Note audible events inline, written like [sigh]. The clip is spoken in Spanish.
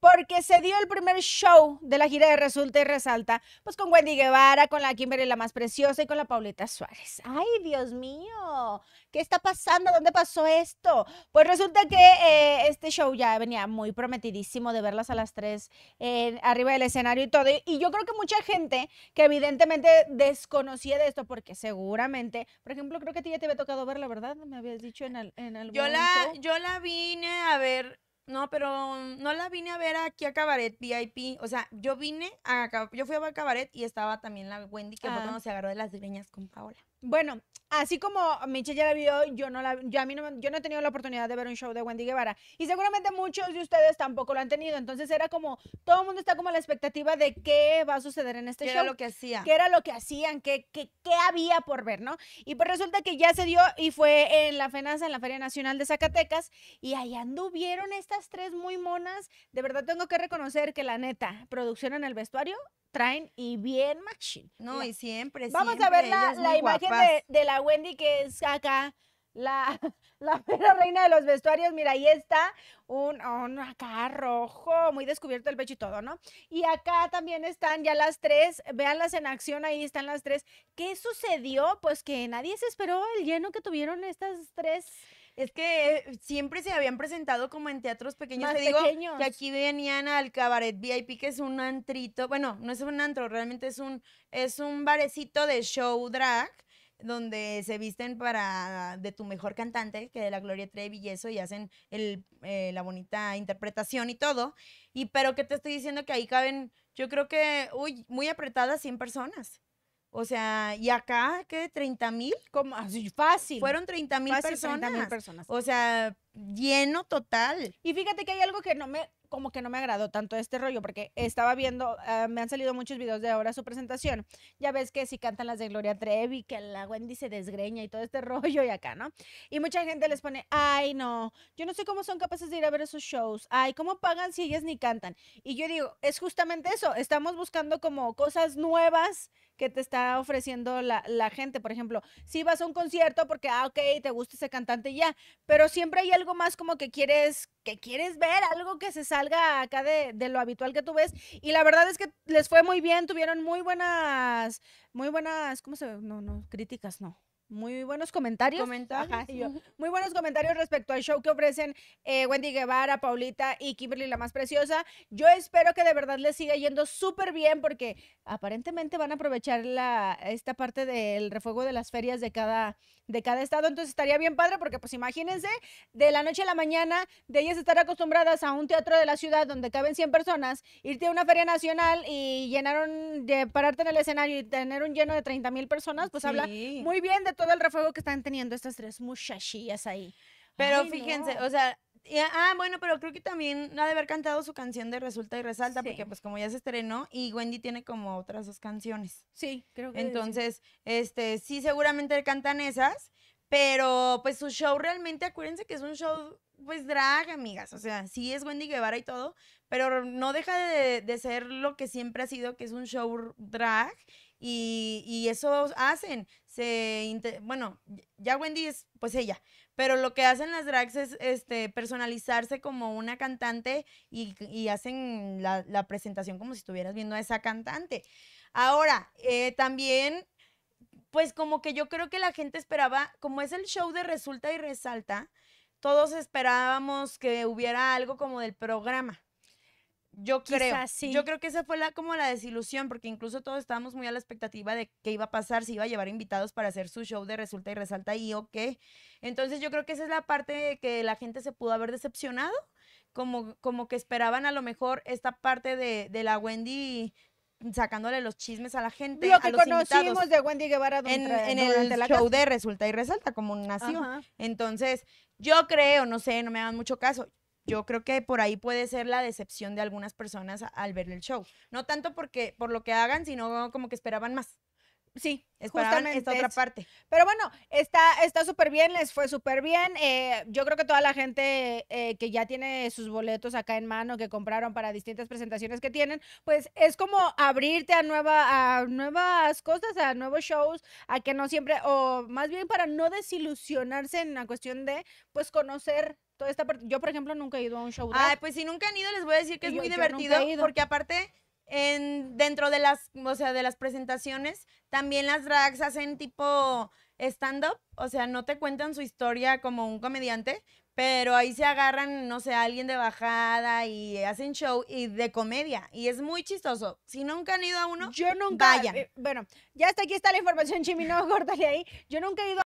porque se dio el primer show de la gira de Resulta y Resalta, pues con Wendy Guevara, con la Kimberly la más preciosa y con la Paulita Suárez. Ay, Dios mío, ¿qué está pasando? ¿Dónde pasó esto? Pues resulta que eh, este show ya venía muy prometidísimo de verlas a las tres arriba del escenario y todo. Y yo creo que mucha gente que evidentemente desconocía de esto, porque seguramente, por ejemplo, creo que a ti ya te había tocado verla, ¿verdad? Me habías dicho en, algún yo la, yo la vine a ver no, pero mm, no la vine a ver aquí a Cabaret VIP. O sea, yo vine a yo fui a ver Cabaret y estaba también la Wendy que no ah. cuando se agarró de las greñas con Paola. Bueno, así como Michelle ya la vio, yo no la, yo a mí no, yo no he tenido la oportunidad de ver un show de Wendy Guevara y seguramente muchos de ustedes tampoco lo han tenido. Entonces era como todo el mundo está como a la expectativa de qué va a suceder en este ¿Qué show, era lo que hacía, qué era lo que hacían, qué, había por ver, ¿no? Y pues resulta que ya se dio y fue en la FENASA, en la Feria Nacional de Zacatecas y ahí anduvieron estas tres muy monas. De verdad tengo que reconocer que la neta producción en el vestuario traen y bien machine. No, y siempre, Vamos a ver la imagen de, la Wendy que es acá la, [laughs] la reina de los vestuarios, mira, ahí está un, acá rojo, muy descubierto el pecho y todo, ¿no? Y acá también están ya las tres, véanlas en acción, ahí están las tres. ¿Qué sucedió? Pues que nadie se esperó el lleno que tuvieron estas tres. Es que eh, siempre se habían presentado como en teatros pequeños. Te que aquí venían al cabaret VIP, que es un antrito. Bueno, no es un antro, realmente es un, es un barecito de show drag donde se visten para de tu mejor cantante, que de la Gloria Trevi y eso, y hacen el, eh, la bonita interpretación y todo. Y pero que te estoy diciendo que ahí caben, yo creo que, uy, muy apretadas 100 personas. O sea, y acá, ¿qué? ¿30 mil? Así fácil. Fueron 30 mil personas. personas. O sea, lleno total. Y fíjate que hay algo que no me, como que no me agradó tanto este rollo, porque estaba viendo, ah, me han salido muchos videos de ahora su presentación. Ya ves que si cantan las de Gloria Trevi, que la Wendy se desgreña y todo este [laughs] rollo y acá, ¿no? Y mucha gente les pone, ay, no, yo no sé cómo son capaces de ir a ver esos shows. Ay, ¿cómo pagan si ellas ni cantan? Y yo digo, es justamente eso, estamos buscando como cosas nuevas que te está ofreciendo la, gente. Por ejemplo, si vas a un concierto porque, ah, ok, te gusta ese cantante ya, pero siempre hay algo más como que quieres, que quieres ver, algo que se salga acá de, de lo habitual que tú ves. Y la verdad es que les fue muy bien, tuvieron muy buenas, muy buenas, ¿cómo se ve? No, no, críticas, no muy buenos comentarios. muy buenos comentarios respecto al show que ofrecen eh, Wendy Guevara, Paulita y Kimberly, la más preciosa. Yo espero que de verdad les siga yendo súper bien porque aparentemente van a aprovechar la, esta parte del refuego de las ferias de cada, de cada estado. Entonces estaría bien padre porque pues imagínense, de la noche a la mañana, de ellas estar acostumbradas a un teatro de la ciudad donde caben 100 personas, irte a una feria nacional y llenaron, de pararte en el escenario y tener un lleno de 30 mil personas, pues habla muy bien de todo el refuego que están teniendo estas tres muchachillas ahí. Pero fíjense, o sea, ah, bueno, pero creo que también ha de haber cantado su canción de Resulta y Resalta, porque pues como ya se estrenó y Wendy tiene como otras dos canciones. Sí, creo que Entonces, este, sí, seguramente cantan esas, pero pues su show realmente, acuérdense que es un show pues drag, amigas. O sea, sí es Wendy Guevara y todo, pero no deja de, ser lo que siempre ha sido, que es un show drag. Y, eso hacen. Se bueno, ya Wendy es pues ella, pero lo que hacen las drags es este, personalizarse como una cantante y, hacen la, la, presentación como si estuvieras viendo a esa cantante. Ahora, eh, también pues como que yo creo que la gente esperaba, como es el show de Resulta y Resalta, todos esperábamos que hubiera algo como del programa. Yo creo, yo creo que esa fue la, como la desilusión, porque incluso todos estábamos muy a la expectativa de qué iba a pasar, si iba a llevar invitados para hacer su show de Resulta y Resalta y o qué. Entonces yo creo que esa es la parte que la gente se pudo haber decepcionado, como, como que esperaban a lo mejor esta parte de, de la Wendy sacándole los chismes a la gente. Lo que conocimos de Wendy Guevara en, el show de Resulta y Resalta, como un Ajá. Entonces, yo creo, no sé, no me hagan mucho caso. Yo creo que por ahí puede ser la decepción de algunas personas al ver el show. No tanto porque por lo que hagan, sino como que esperaban más. Sí, esperaban esta otra parte. Pero bueno, está está súper bien, les fue súper bien. Eh, yo creo que toda la gente eh, que ya tiene sus boletos acá en mano, que compraron para distintas presentaciones que tienen, pues es como abrirte a, a nuevas cosas, a nuevos shows, a que no siempre, o más bien para no desilusionarse en la cuestión de, pues conocer toda esta parte. Yo, por ejemplo, nunca he ido a un show. Ah, pues si nunca han ido, les voy a decir que es muy divertido, porque aparte en, dentro de las, o sea, de las presentaciones, también las drags hacen tipo stand-up, o sea, no te cuentan su historia como un comediante, pero ahí se agarran, no sé, alguien de bajada y hacen show y de comedia, y es muy chistoso. Si nunca han ido a uno, yo eh, bueno, ya está aquí está la información, Chimino, córtale ahí. Yo nunca he ido